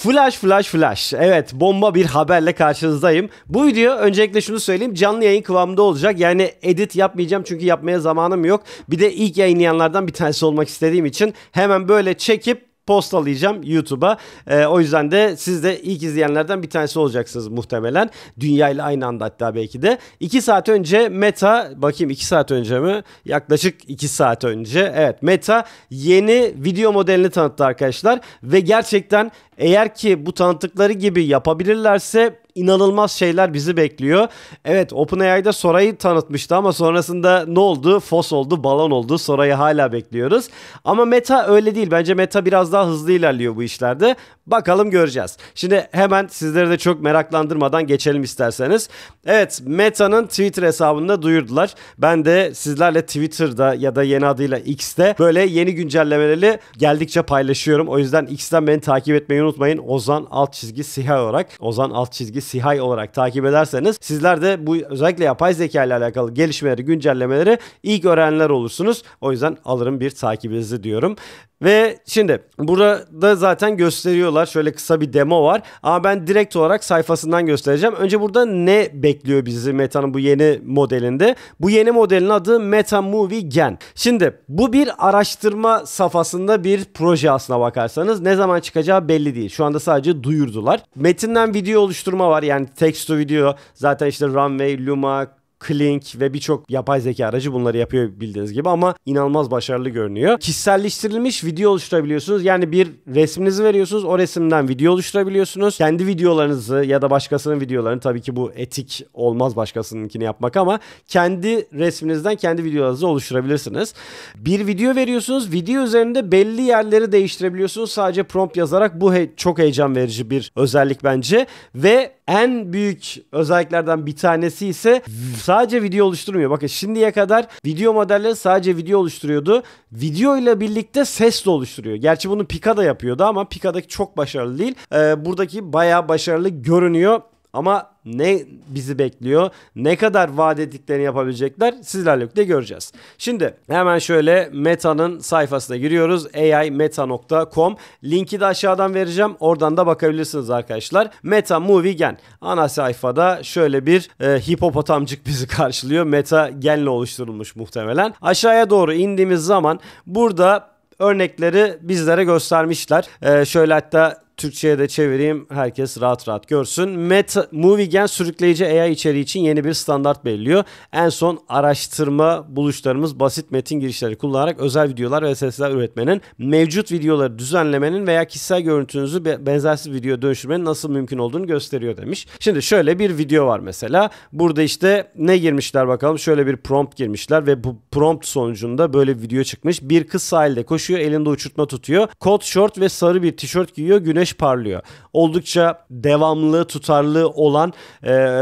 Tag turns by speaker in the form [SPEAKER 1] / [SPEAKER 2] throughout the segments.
[SPEAKER 1] Flash flash flash. Evet bomba bir haberle karşınızdayım. Bu video öncelikle şunu söyleyeyim. Canlı yayın kıvamında olacak. Yani edit yapmayacağım çünkü yapmaya zamanım yok. Bir de ilk yayınlayanlardan bir tanesi olmak istediğim için hemen böyle çekip postalayacağım YouTube'a. E, o yüzden de siz de ilk izleyenlerden bir tanesi olacaksınız muhtemelen. Dünya ile aynı anda hatta belki de. 2 saat önce Meta bakayım 2 saat önce mi? Yaklaşık 2 saat önce. Evet Meta yeni video modelini tanıttı arkadaşlar ve gerçekten eğer ki bu tanıttıkları gibi yapabilirlerse inanılmaz şeyler bizi bekliyor. Evet OpenAI'de Sora'yı tanıtmıştı ama sonrasında ne oldu? Fos oldu, balon oldu. Sora'yı hala bekliyoruz. Ama Meta öyle değil. Bence Meta biraz daha hızlı ilerliyor bu işlerde. Bakalım göreceğiz. Şimdi hemen sizleri de çok meraklandırmadan geçelim isterseniz. Evet Meta'nın Twitter hesabında duyurdular. Ben de sizlerle Twitter'da ya da yeni adıyla X'te böyle yeni güncellemeleri geldikçe paylaşıyorum. O yüzden X'ten beni takip etmeyi unutmayın. Ozan alt çizgi siyah olarak. Ozan alt çizgi sürekli sihay olarak takip ederseniz sizler de bu özellikle yapay zeka ile alakalı gelişmeleri, güncellemeleri ilk öğrenenler olursunuz. O yüzden alırım bir takibinizi diyorum. Ve şimdi burada zaten gösteriyorlar. Şöyle kısa bir demo var. Ama ben direkt olarak sayfasından göstereceğim. Önce burada ne bekliyor bizi Meta'nın bu yeni modelinde? Bu yeni modelin adı Meta Movie Gen. Şimdi bu bir araştırma safhasında bir proje aslına bakarsanız. Ne zaman çıkacağı belli değil. Şu anda sadece duyurdular. Metinden video oluşturma var. Yani text to video zaten işte Runway, Luma, Klink ve birçok yapay zeka aracı bunları yapıyor bildiğiniz gibi ama inanılmaz başarılı görünüyor. Kişiselleştirilmiş video oluşturabiliyorsunuz. Yani bir resminizi veriyorsunuz. O resimden video oluşturabiliyorsunuz. Kendi videolarınızı ya da başkasının videolarını tabii ki bu etik olmaz başkasınınkini yapmak ama kendi resminizden kendi videolarınızı oluşturabilirsiniz. Bir video veriyorsunuz. Video üzerinde belli yerleri değiştirebiliyorsunuz. Sadece prompt yazarak bu he- çok heyecan verici bir özellik bence ve en büyük özelliklerden bir tanesi ise sadece video oluşturmuyor. Bakın şimdiye kadar video modelleri sadece video oluşturuyordu. Video ile birlikte ses de oluşturuyor. Gerçi bunu Pika da yapıyordu ama Pika'daki çok başarılı değil. Ee, buradaki bayağı başarılı görünüyor. Ama ne bizi bekliyor? Ne kadar vaat ettiklerini yapabilecekler? Sizlerle birlikte göreceğiz. Şimdi hemen şöyle Meta'nın sayfasına giriyoruz. aimeta.com Linki de aşağıdan vereceğim. Oradan da bakabilirsiniz arkadaşlar. Meta Movie Gen. Ana sayfada şöyle bir e, hipopotamcık bizi karşılıyor. Meta genle oluşturulmuş muhtemelen. Aşağıya doğru indiğimiz zaman burada örnekleri bizlere göstermişler. E, şöyle hatta Türkçe'ye de çevireyim. Herkes rahat rahat görsün. Meta, Moviegen sürükleyici AI içeriği için yeni bir standart belirliyor. En son araştırma buluşlarımız basit metin girişleri kullanarak özel videolar ve sesler üretmenin, mevcut videoları düzenlemenin veya kişisel görüntünüzü benzersiz videoya dönüştürmenin nasıl mümkün olduğunu gösteriyor demiş. Şimdi şöyle bir video var mesela. Burada işte ne girmişler bakalım. Şöyle bir prompt girmişler ve bu prompt sonucunda böyle bir video çıkmış. Bir kız sahilde koşuyor, elinde uçurtma tutuyor. kot short ve sarı bir tişört giyiyor. Güneş parlıyor. Oldukça devamlı, tutarlı olan e,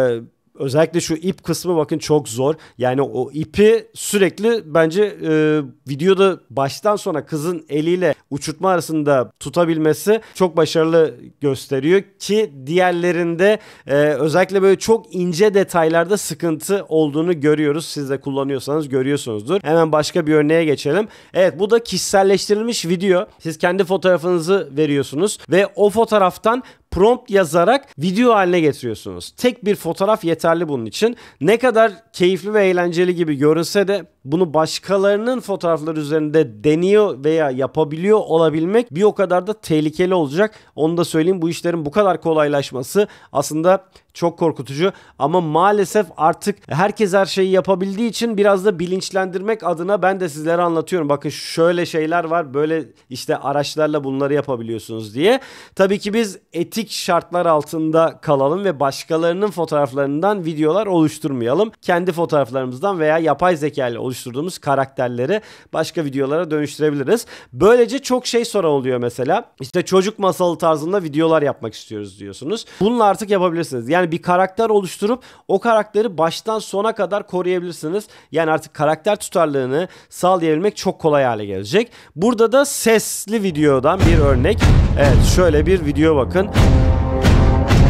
[SPEAKER 1] Özellikle şu ip kısmı bakın çok zor. Yani o ipi sürekli bence e, videoda baştan sona kızın eliyle uçurtma arasında tutabilmesi çok başarılı gösteriyor ki diğerlerinde e, özellikle böyle çok ince detaylarda sıkıntı olduğunu görüyoruz. Siz de kullanıyorsanız görüyorsunuzdur. Hemen başka bir örneğe geçelim. Evet bu da kişiselleştirilmiş video. Siz kendi fotoğrafınızı veriyorsunuz ve o fotoğraftan prompt yazarak video haline getiriyorsunuz. Tek bir fotoğraf yeterli bunun için. Ne kadar keyifli ve eğlenceli gibi görünse de bunu başkalarının fotoğrafları üzerinde deniyor veya yapabiliyor olabilmek bir o kadar da tehlikeli olacak. Onu da söyleyeyim bu işlerin bu kadar kolaylaşması aslında çok korkutucu ama maalesef artık herkes her şeyi yapabildiği için biraz da bilinçlendirmek adına ben de sizlere anlatıyorum. Bakın şöyle şeyler var böyle işte araçlarla bunları yapabiliyorsunuz diye. Tabii ki biz etik şartlar altında kalalım ve başkalarının fotoğraflarından videolar oluşturmayalım. Kendi fotoğraflarımızdan veya yapay zeka ile oluşturmayalım oluşturduğumuz karakterleri başka videolara dönüştürebiliriz. Böylece çok şey sonra oluyor mesela. İşte çocuk masalı tarzında videolar yapmak istiyoruz diyorsunuz. Bununla artık yapabilirsiniz. Yani bir karakter oluşturup o karakteri baştan sona kadar koruyabilirsiniz. Yani artık karakter tutarlılığını sağlayabilmek çok kolay hale gelecek. Burada da sesli videodan bir örnek. Evet şöyle bir video bakın.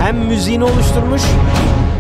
[SPEAKER 1] Hem müziğini oluşturmuş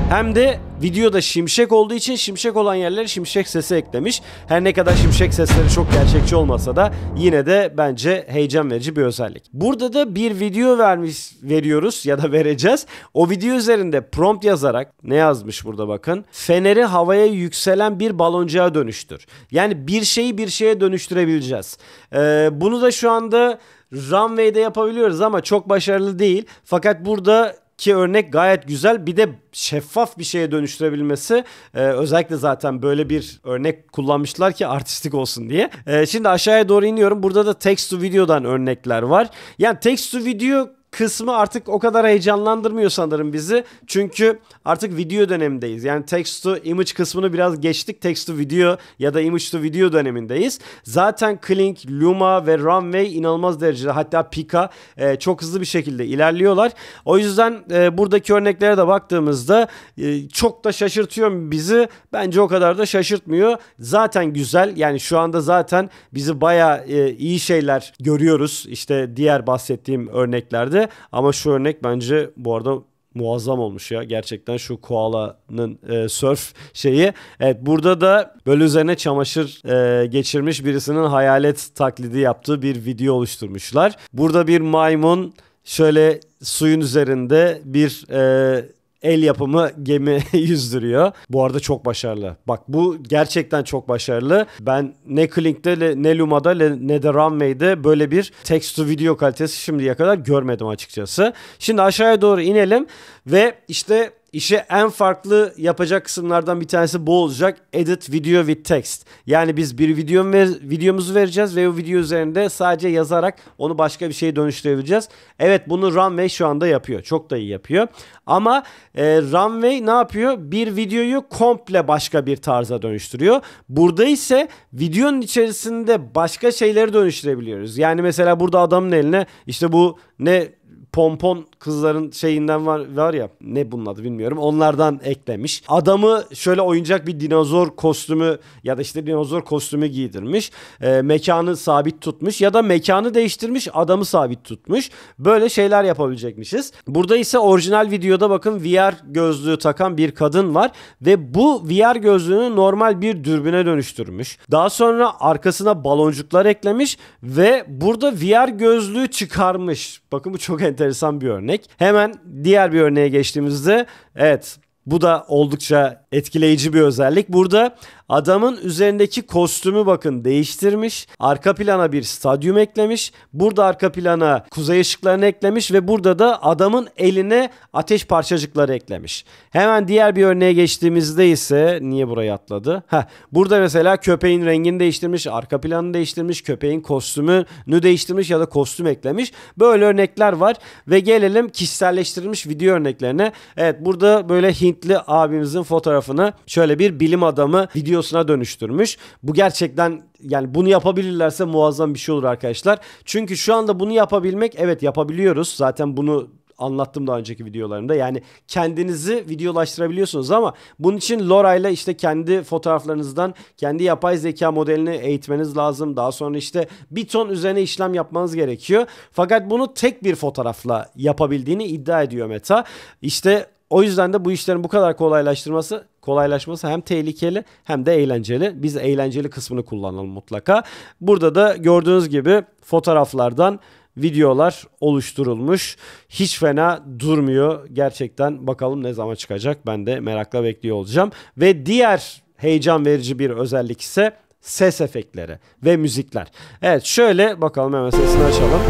[SPEAKER 1] hem de videoda şimşek olduğu için şimşek olan yerlere şimşek sesi eklemiş. Her ne kadar şimşek sesleri çok gerçekçi olmasa da yine de bence heyecan verici bir özellik. Burada da bir video vermiş veriyoruz ya da vereceğiz. O video üzerinde prompt yazarak ne yazmış burada bakın. Feneri havaya yükselen bir baloncuğa dönüştür. Yani bir şeyi bir şeye dönüştürebileceğiz. Ee, bunu da şu anda Runway'de yapabiliyoruz ama çok başarılı değil. Fakat burada ki örnek gayet güzel bir de şeffaf bir şeye dönüştürebilmesi e, özellikle zaten böyle bir örnek kullanmışlar ki artistik olsun diye. E, şimdi aşağıya doğru iniyorum. Burada da text to video'dan örnekler var. Yani text to video kısmı artık o kadar heyecanlandırmıyor sanırım bizi. Çünkü artık video dönemindeyiz. Yani text to image kısmını biraz geçtik. Text to video ya da image to video dönemindeyiz. Zaten Klink, Luma ve Runway inanılmaz derecede hatta Pika e, çok hızlı bir şekilde ilerliyorlar. O yüzden e, buradaki örneklere de baktığımızda e, çok da şaşırtıyor bizi. Bence o kadar da şaşırtmıyor. Zaten güzel. Yani şu anda zaten bizi baya e, iyi şeyler görüyoruz. İşte diğer bahsettiğim örneklerde şekilde ama şu örnek bence bu arada muazzam olmuş ya. Gerçekten şu koala'nın e, surf şeyi. Evet burada da böyle üzerine çamaşır e, geçirmiş birisinin hayalet taklidi yaptığı bir video oluşturmuşlar. Burada bir maymun şöyle suyun üzerinde bir e, el yapımı gemi yüzdürüyor. Bu arada çok başarılı. Bak bu gerçekten çok başarılı. Ben ne Clink'te ne Luma'da ne de Runway'de böyle bir text to video kalitesi şimdiye kadar görmedim açıkçası. Şimdi aşağıya doğru inelim ve işte İşe en farklı yapacak kısımlardan bir tanesi bu olacak. Edit video with text. Yani biz bir videom ver, videomuzu vereceğiz ve o video üzerinde sadece yazarak onu başka bir şeye dönüştürebileceğiz. Evet bunu Runway şu anda yapıyor. Çok da iyi yapıyor. Ama e, Runway ne yapıyor? Bir videoyu komple başka bir tarza dönüştürüyor. Burada ise videonun içerisinde başka şeyleri dönüştürebiliyoruz. Yani mesela burada adamın eline işte bu ne pompon kızların şeyinden var var ya ne bunun adı bilmiyorum. Onlardan eklemiş. Adamı şöyle oyuncak bir dinozor kostümü ya da işte dinozor kostümü giydirmiş. E, mekanı sabit tutmuş ya da mekanı değiştirmiş, adamı sabit tutmuş. Böyle şeyler yapabilecekmişiz. Burada ise orijinal videoda bakın VR gözlüğü takan bir kadın var ve bu VR gözlüğünü normal bir dürbüne dönüştürmüş. Daha sonra arkasına baloncuklar eklemiş ve burada VR gözlüğü çıkarmış. Bakın bu çok enteresan enteresan bir örnek. Hemen diğer bir örneğe geçtiğimizde evet bu da oldukça etkileyici bir özellik. Burada Adamın üzerindeki kostümü bakın değiştirmiş. Arka plana bir stadyum eklemiş. Burada arka plana kuzey ışıklarını eklemiş ve burada da adamın eline ateş parçacıkları eklemiş. Hemen diğer bir örneğe geçtiğimizde ise niye buraya atladı? Heh, burada mesela köpeğin rengini değiştirmiş, arka planını değiştirmiş, köpeğin kostümünü değiştirmiş ya da kostüm eklemiş. Böyle örnekler var ve gelelim kişiselleştirilmiş video örneklerine. Evet burada böyle Hintli abimizin fotoğrafını şöyle bir bilim adamı video videosuna dönüştürmüş. Bu gerçekten yani bunu yapabilirlerse muazzam bir şey olur arkadaşlar. Çünkü şu anda bunu yapabilmek evet yapabiliyoruz. Zaten bunu anlattım daha önceki videolarımda. Yani kendinizi videolaştırabiliyorsunuz ama bunun için LoRa ile işte kendi fotoğraflarınızdan kendi yapay zeka modelini eğitmeniz lazım. Daha sonra işte bir ton üzerine işlem yapmanız gerekiyor. Fakat bunu tek bir fotoğrafla yapabildiğini iddia ediyor Meta. İşte o yüzden de bu işlerin bu kadar kolaylaştırması kolaylaşması hem tehlikeli hem de eğlenceli. Biz eğlenceli kısmını kullanalım mutlaka. Burada da gördüğünüz gibi fotoğraflardan videolar oluşturulmuş. Hiç fena durmuyor. Gerçekten bakalım ne zaman çıkacak. Ben de merakla bekliyor olacağım. Ve diğer heyecan verici bir özellik ise ses efektleri ve müzikler. Evet şöyle bakalım hemen sesini açalım.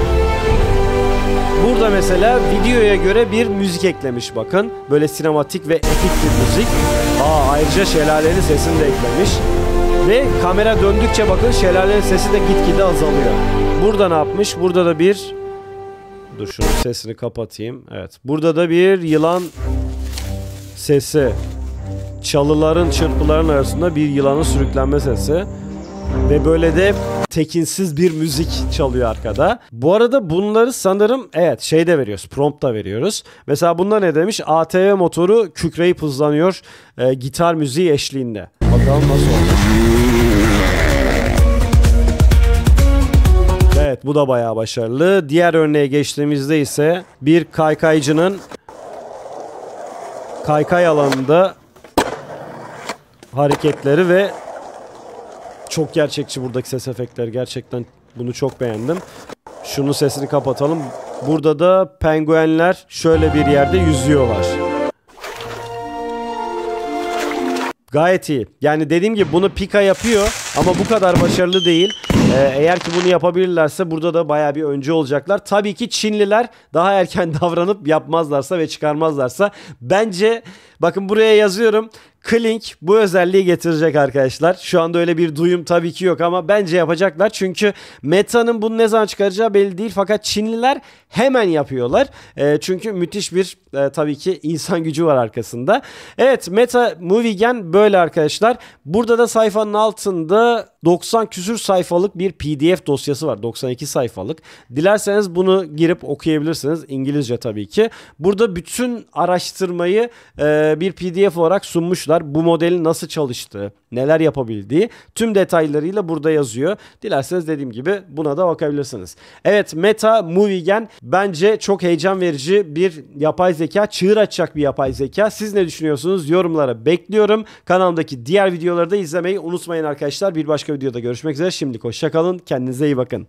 [SPEAKER 1] Burada mesela videoya göre bir müzik eklemiş bakın. Böyle sinematik ve epik bir müzik. Aa, ayrıca şelalenin sesini de eklemiş. Ve kamera döndükçe bakın şelalenin sesi de gitgide azalıyor. Burada ne yapmış? Burada da bir... Dur şunun sesini kapatayım. Evet. Burada da bir yılan sesi. Çalıların çırpıların arasında bir yılanın sürüklenme sesi. Ve böyle de tekinsiz bir müzik çalıyor arkada. Bu arada bunları sanırım evet şey de veriyoruz. Prompt da veriyoruz. Mesela bunda ne demiş? ATV motoru kükreyip hızlanıyor e, gitar müziği eşliğinde. Bakalım nasıl olacak. Evet bu da bayağı başarılı. Diğer örneğe geçtiğimizde ise bir kaykaycının kaykay alanında hareketleri ve çok gerçekçi buradaki ses efektleri. Gerçekten bunu çok beğendim. Şunun sesini kapatalım. Burada da penguenler şöyle bir yerde yüzüyorlar. Gayet iyi. Yani dediğim gibi bunu Pika yapıyor ama bu kadar başarılı değil. Ee, eğer ki bunu yapabilirlerse burada da baya bir önce olacaklar. Tabii ki Çinliler daha erken davranıp yapmazlarsa ve çıkarmazlarsa bence bakın buraya yazıyorum Kling bu özelliği getirecek arkadaşlar. Şu anda öyle bir duyum tabii ki yok ama bence yapacaklar. Çünkü Meta'nın bunu ne zaman çıkaracağı belli değil. Fakat Çinliler hemen yapıyorlar. E, çünkü müthiş bir e, tabii ki insan gücü var arkasında. Evet Meta Movigen böyle arkadaşlar. Burada da sayfanın altında 90 küsür sayfalık bir PDF dosyası var. 92 sayfalık. Dilerseniz bunu girip okuyabilirsiniz. İngilizce tabii ki. Burada bütün araştırmayı e, bir PDF olarak sunmuşlar kadar bu modelin nasıl çalıştığı, neler yapabildiği tüm detaylarıyla burada yazıyor. Dilerseniz dediğim gibi buna da bakabilirsiniz. Evet Meta Movigen bence çok heyecan verici bir yapay zeka, çığır açacak bir yapay zeka. Siz ne düşünüyorsunuz? Yorumlara bekliyorum. Kanalımdaki diğer videoları da izlemeyi unutmayın arkadaşlar. Bir başka videoda görüşmek üzere. Şimdilik hoşçakalın. Kendinize iyi bakın.